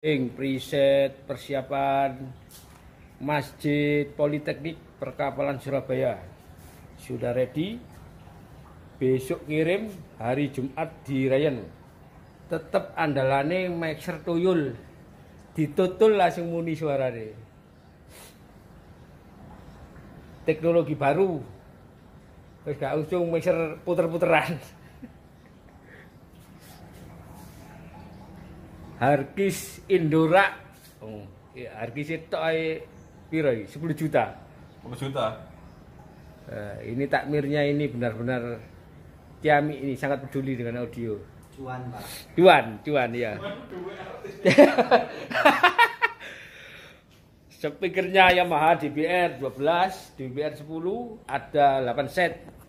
Ing preset persiapan Masjid Politeknik Perkapalan Surabaya sudah ready. Besok kirim hari Jumat di Ryan. Tetap andalane mixer tuyul. Ditutul langsung muni suarane. Teknologi baru. Terus gak usung mixer puter-puteran. Harkis Indora. Oh, iya, Harkis itu ae piro 10 juta. 10 juta. Uh, ini takmirnya ini benar-benar Ciami ini sangat peduli dengan audio. Cuan, Pak. Cuan, cuan ya. Speakernya Yamaha DBR 12, DBR 10 ada 8 set